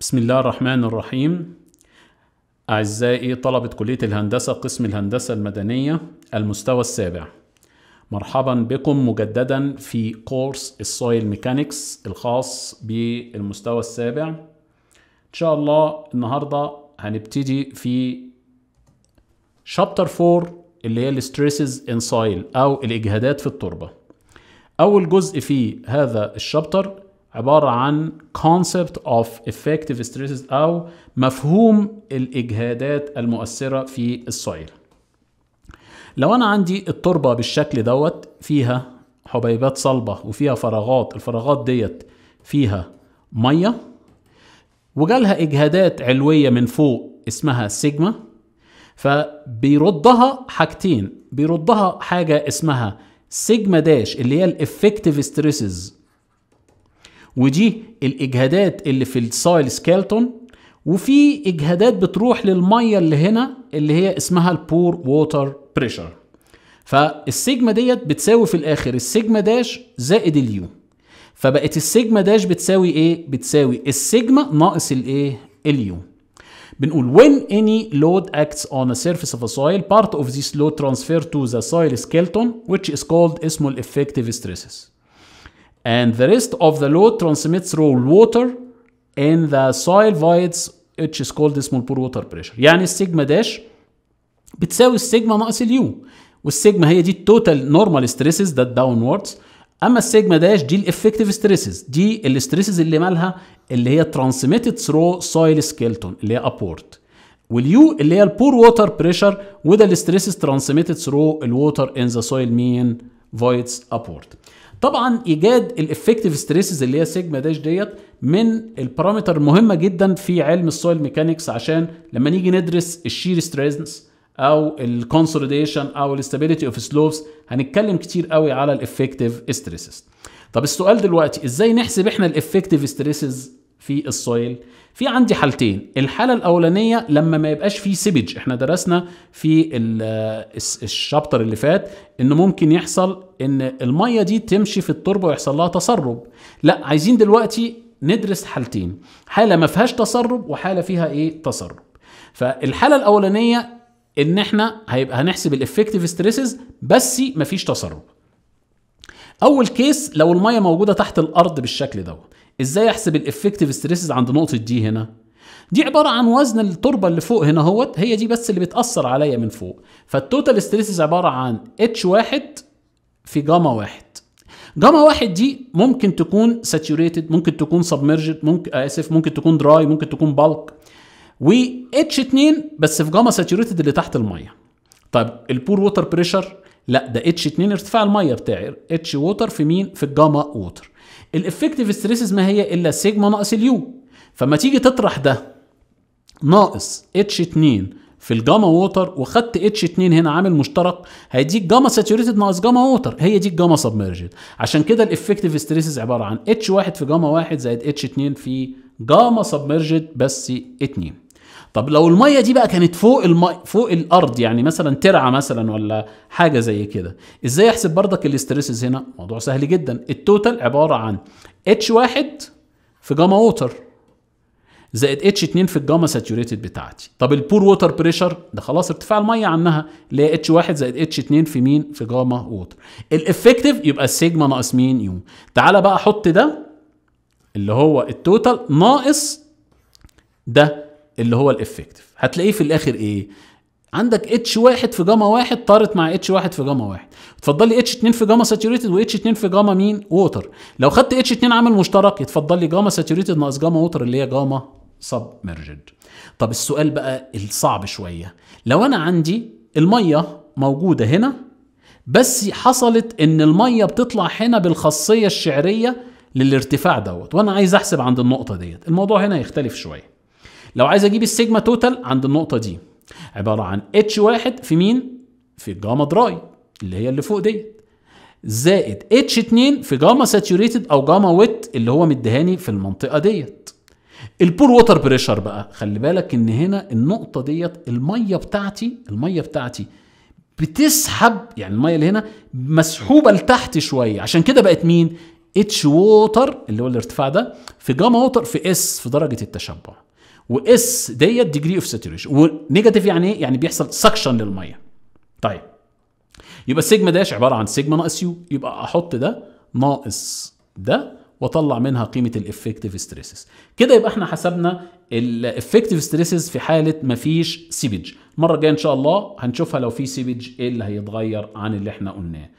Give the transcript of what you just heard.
بسم الله الرحمن الرحيم أعزائي طلبة كلية الهندسة قسم الهندسة المدنية المستوى السابع مرحبا بكم مجددا في كورس السويل ميكانيكس الخاص بالمستوى السابع إن شاء الله النهاردة هنبتدي في شابتر 4 اللي هي الستريسز ان سويل أو الإجهادات في التربة أول جزء في هذا الشابتر عبارة عن concept of effective stresses أو مفهوم الإجهادات المؤثرة في السويل لو أنا عندي التربة بالشكل دوت فيها حبيبات صلبة وفيها فراغات الفراغات ديت فيها مية وجالها إجهادات علوية من فوق اسمها سيجما فبيردها حاجتين بيردها حاجة اسمها سيجما داش اللي هي الافكتيف ستريسز ودي الاجهادات اللي في السايل سكيلتون وفي اجهادات بتروح للميه اللي هنا اللي هي اسمها البور ووتر بريشر فالسيجما ديت بتساوي في الاخر السيجما داش زائد اليو فبقت السيجما داش بتساوي ايه بتساوي السيجما ناقص الايه اليو بنقول when any load acts on a surface of a soil part of this load transfer to the soil skeleton which is called اسمه effective stresses and the rest of the load transmits through water in the soil via which is called small pore water pressure يعني السيجما داش بتساوي السيجما ناقص اليو والسيجما هي دي التوتال نورمال ستريسز ده الداونوردز اما السيجما داش دي الافكتيف ستريسز دي الستريسز اللي مالها اللي هي ترانسميتد ثرو سويل سكيلتون اللي هي ابورت واليو اللي هي البور ووتر بريشر وده الستريسز ترانسميتد ثرو الووتر ان ذا سويل مين فايتس ابورت طبعا ايجاد الافكتيف ستريسز اللي هي سيجما داش ديت من البارامتر مهمه جدا في علم السويل ميكانكس عشان لما نيجي ندرس الشير ستريسز او الكونسوليديشن او الاستابيليتي اوف سلوبس هنتكلم كتير قوي على الافكتيف ستريسز طب السؤال دلوقتي ازاي نحسب احنا الافكتيف ستريسز في السويل في عندي حالتين الحاله الاولانيه لما ما يبقاش فيه سيبج احنا درسنا في الشابتر اللي فات ان ممكن يحصل ان الميه دي تمشي في التربه ويحصل لها تسرب لا عايزين دلوقتي ندرس حالتين حاله ما فيهاش تسرب وحاله فيها ايه تسرب فالحاله الاولانيه ان احنا هيبقى هنحسب الافكتيف ستريسز بس مفيش تسرب اول كيس لو الميه موجوده تحت الارض بالشكل دوت ازاي احسب الافكتيف ستريسز عند نقطه دي هنا دي عباره عن وزن التربه اللي فوق هنا اهوت هي دي بس اللي بتاثر عليا من فوق فالتوتال ستريسز عباره عن اتش واحد في جاما واحد جاما واحد دي ممكن تكون ساتيوريتد ممكن تكون سبمرجد ممكن آه، اسف ممكن تكون دراي ممكن تكون بالك و اتش 2 بس في جاما ساتيوريتد اللي تحت الميه طيب البور ووتر بريشر لا ده اتش 2 ارتفاع الميه بتاعي اتش ووتر في مين في الجاما ووتر الافكتيف ستريسز ما هي الا سيجما ناقص اليو فما تيجي تطرح ده ناقص اتش 2 في الجاما ووتر وخدت اتش 2 هنا عامل مشترك هيديك جاما ساتوريتد ناقص جاما ووتر هي دي الجاما سبمرجد عشان كده الافكتيف ستريسز عباره عن اتش 1 في جاما 1 زائد اتش 2 في جاما سبمرجد بس 2 طب لو الميه دي بقى كانت فوق المي فوق الارض يعني مثلا ترعه مثلا ولا حاجه زي كده ازاي احسب بردك الاستريسز هنا موضوع سهل جدا التوتال عباره عن اتش واحد في جاما ووتر زائد اتش 2 في الجاما ساتيوريتد بتاعتي طب البور ووتر بريشر ده خلاص ارتفاع الميه عنها اللي هي اتش 1 زائد اتش 2 في مين في جاما ووتر الافكتيف يبقى السيجما ناقص مين يو تعالى بقى حط ده اللي هو التوتال ناقص ده اللي هو الافكتيف هتلاقيه في الاخر ايه عندك اتش واحد في جاما واحد طارت مع اتش واحد في جاما واحد اتفضل لي اتش 2 في جاما ساتوريتد واتش 2 في جاما مين ووتر لو خدت اتش 2 عامل مشترك يتفضل لي جاما ساتوريتد ناقص جاما ووتر اللي هي جاما ميرجد طب السؤال بقى الصعب شويه لو انا عندي الميه موجوده هنا بس حصلت ان الميه بتطلع هنا بالخاصيه الشعريه للارتفاع دوت وانا عايز احسب عند النقطه ديت الموضوع هنا يختلف شويه لو عايز اجيب السيجما توتال عند النقطه دي عباره عن اتش واحد في مين في الجاما دراي اللي هي اللي فوق ديت زائد اتش 2 في جاما ساتوريتد او جاما ويت اللي هو مدهاني في المنطقه ديت البور ووتر بريشر بقى خلي بالك ان هنا النقطه ديت الميه بتاعتي الميه بتاعتي بتسحب يعني الميه اللي هنا مسحوبه لتحت شويه عشان كده بقت مين اتش ووتر اللي هو الارتفاع ده في جاما ووتر في اس في درجه التشبع واس ديت ديجري اوف ساتوريشن ونيجاتيف يعني ايه؟ يعني بيحصل سكشن للميه. طيب يبقى السيجما داش عباره عن سيجما ناقص يو يبقى احط ده ناقص ده واطلع منها قيمه الافكتيف ستريسز كده يبقى احنا حسبنا الافكتيف ستريسز في حاله مفيش سيبج المره الجايه ان شاء الله هنشوفها لو في سيبج ايه اللي هيتغير عن اللي احنا قلناه